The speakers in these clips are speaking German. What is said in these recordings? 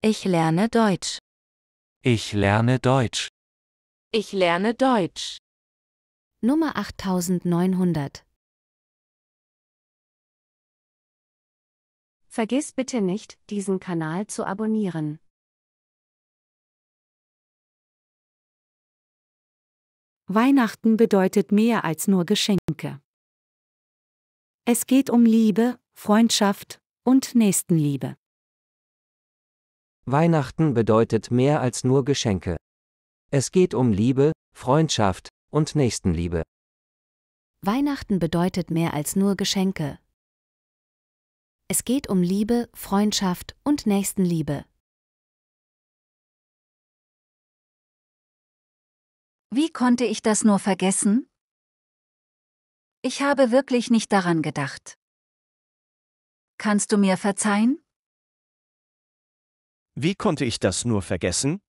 Ich lerne Deutsch. Ich lerne Deutsch. Ich lerne Deutsch. Nummer 8900. Vergiss bitte nicht, diesen Kanal zu abonnieren. Weihnachten bedeutet mehr als nur Geschenke. Es geht um Liebe, Freundschaft und Nächstenliebe. Weihnachten bedeutet mehr als nur Geschenke. Es geht um Liebe, Freundschaft und Nächstenliebe. Weihnachten bedeutet mehr als nur Geschenke. Es geht um Liebe, Freundschaft und Nächstenliebe. Wie konnte ich das nur vergessen? Ich habe wirklich nicht daran gedacht. Kannst du mir verzeihen? Wie konnte ich das nur vergessen?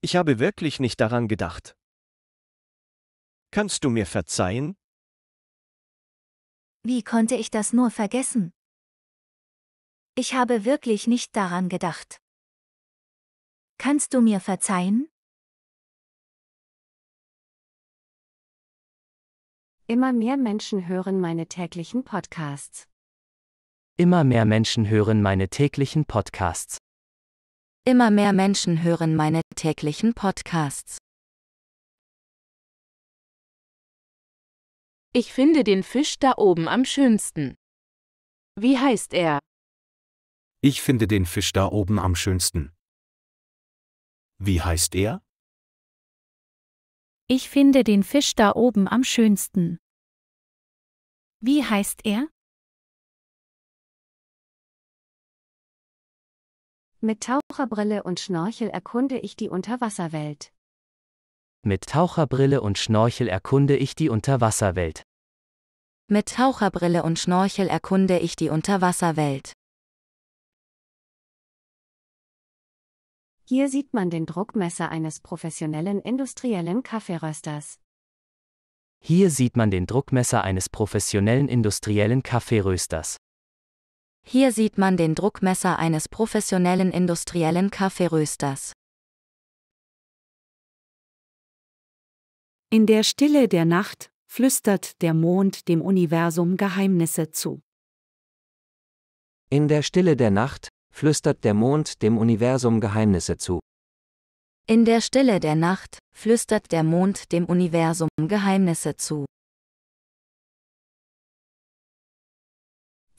Ich habe wirklich nicht daran gedacht. Kannst du mir verzeihen? Wie konnte ich das nur vergessen? Ich habe wirklich nicht daran gedacht. Kannst du mir verzeihen? Immer mehr Menschen hören meine täglichen Podcasts. Immer mehr Menschen hören meine täglichen Podcasts. Immer mehr Menschen hören meine täglichen Podcasts. Ich finde den Fisch da oben am schönsten. Wie heißt er? Ich finde den Fisch da oben am schönsten. Wie heißt er? Ich finde den Fisch da oben am schönsten. Wie heißt er? Mit Taucherbrille und Schnorchel erkunde ich die Unterwasserwelt. Mit Taucherbrille und Schnorchel erkunde ich die Unterwasserwelt. Mit Taucherbrille und Schnorchel erkunde ich die Unterwasserwelt. Hier sieht man den Druckmesser eines professionellen industriellen Kaffeerösters. Hier sieht man den Druckmesser eines professionellen industriellen Kaffeerösters. Hier sieht man den Druckmesser eines professionellen industriellen Kaffeerösters. In der Stille der Nacht flüstert der Mond dem Universum Geheimnisse zu. In der Stille der Nacht flüstert der Mond dem Universum Geheimnisse zu. In der Stille der Nacht flüstert der Mond dem Universum Geheimnisse zu.